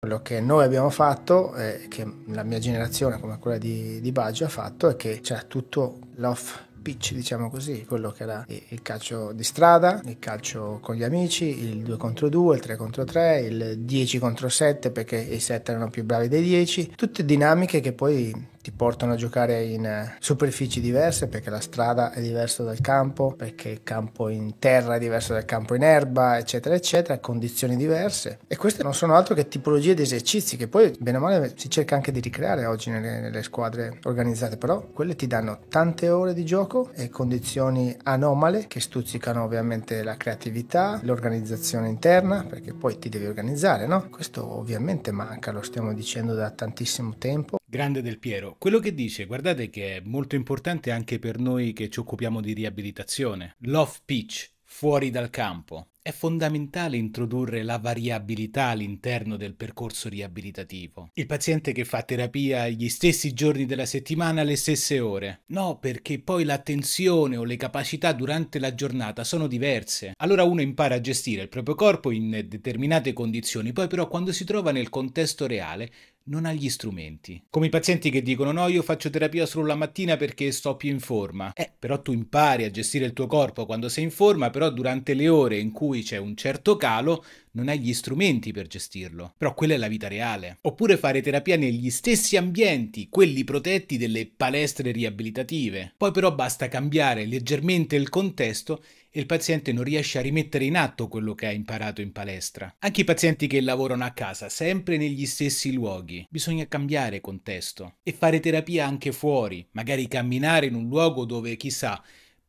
Quello che noi abbiamo fatto, eh, che la mia generazione come quella di, di Baggio ha fatto, è che c'era tutto l'off pitch, diciamo così, quello che era il calcio di strada, il calcio con gli amici, il 2 contro 2, il 3 contro 3, il 10 contro 7 perché i 7 erano più bravi dei 10, tutte dinamiche che poi ti portano a giocare in eh, superfici diverse perché la strada è diversa dal campo, perché il campo in terra è diverso dal campo in erba, eccetera, eccetera, condizioni diverse. E queste non sono altro che tipologie di esercizi che poi, bene o male, si cerca anche di ricreare oggi nelle, nelle squadre organizzate, però quelle ti danno tante ore di gioco e condizioni anomale che stuzzicano ovviamente la creatività, l'organizzazione interna, perché poi ti devi organizzare, no? Questo ovviamente manca, lo stiamo dicendo da tantissimo tempo Grande Del Piero, quello che dice, guardate che è molto importante anche per noi che ci occupiamo di riabilitazione. L'off pitch, fuori dal campo. È fondamentale introdurre la variabilità all'interno del percorso riabilitativo. Il paziente che fa terapia gli stessi giorni della settimana le stesse ore. No, perché poi l'attenzione o le capacità durante la giornata sono diverse. Allora uno impara a gestire il proprio corpo in determinate condizioni, poi però quando si trova nel contesto reale non ha gli strumenti. Come i pazienti che dicono no, io faccio terapia solo la mattina perché sto più in forma. Eh, però tu impari a gestire il tuo corpo quando sei in forma, però durante le ore in cui c'è un certo calo, non hai gli strumenti per gestirlo. Però quella è la vita reale. Oppure fare terapia negli stessi ambienti, quelli protetti delle palestre riabilitative. Poi però basta cambiare leggermente il contesto e il paziente non riesce a rimettere in atto quello che ha imparato in palestra. Anche i pazienti che lavorano a casa, sempre negli stessi luoghi, bisogna cambiare contesto e fare terapia anche fuori, magari camminare in un luogo dove chissà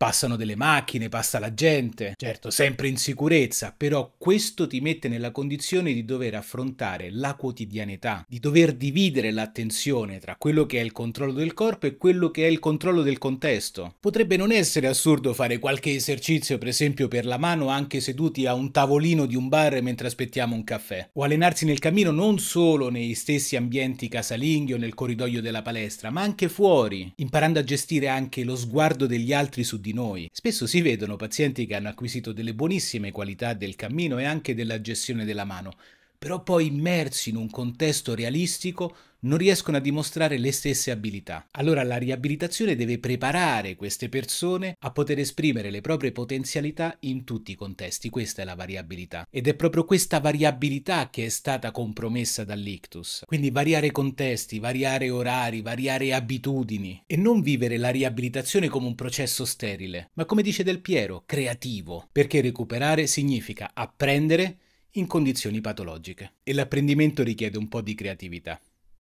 Passano delle macchine, passa la gente, certo sempre in sicurezza, però questo ti mette nella condizione di dover affrontare la quotidianità, di dover dividere l'attenzione tra quello che è il controllo del corpo e quello che è il controllo del contesto. Potrebbe non essere assurdo fare qualche esercizio, per esempio per la mano, anche seduti a un tavolino di un bar mentre aspettiamo un caffè, o allenarsi nel cammino non solo nei stessi ambienti casalinghi o nel corridoio della palestra, ma anche fuori, imparando a gestire anche lo sguardo degli altri su di di noi. Spesso si vedono pazienti che hanno acquisito delle buonissime qualità del cammino e anche della gestione della mano, però poi immersi in un contesto realistico non riescono a dimostrare le stesse abilità. Allora la riabilitazione deve preparare queste persone a poter esprimere le proprie potenzialità in tutti i contesti, questa è la variabilità. Ed è proprio questa variabilità che è stata compromessa dall'ictus. Quindi variare contesti, variare orari, variare abitudini e non vivere la riabilitazione come un processo sterile, ma come dice Del Piero, creativo, perché recuperare significa apprendere in condizioni patologiche. E l'apprendimento richiede un po' di creatività.